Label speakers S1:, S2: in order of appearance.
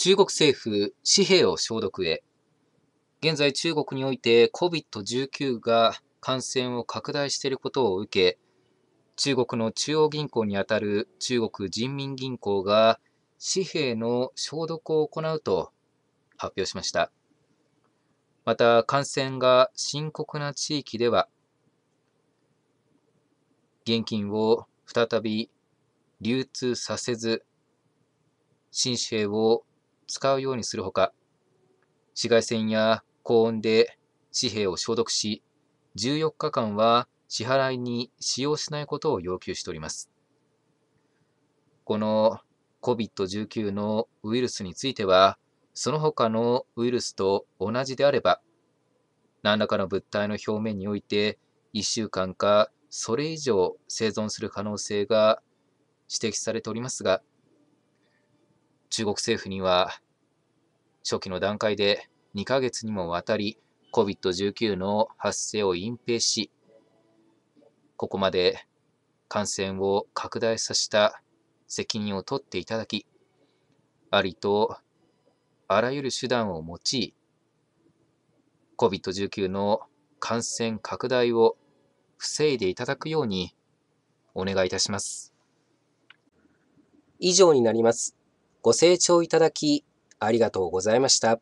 S1: 中国政府、紙幣を消毒へ。現在中国において COVID-19 が感染を拡大していることを受け、中国の中央銀行にあたる中国人民銀行が紙幣の消毒を行うと発表しました。また感染が深刻な地域では、現金を再び流通させず、新紙幣を使うようにするほか、紫外線や高温で紙幣を消毒し、14日間は支払いに使用しないことを要求しております。この COVID-19 のウイルスについては、その他のウイルスと同じであれば、何らかの物体の表面において1週間かそれ以上生存する可能性が指摘されておりますが、中国政府には初期の段階で2ヶ月にもわたり COVID-19 の発生を隠蔽し、ここまで感染を拡大させた責任を取っていただき、ありとあらゆる手段を用い、COVID-19 の感染拡大を防いでいただくようにお願いいたします。以上になります。ご清聴いただきありがとうございました。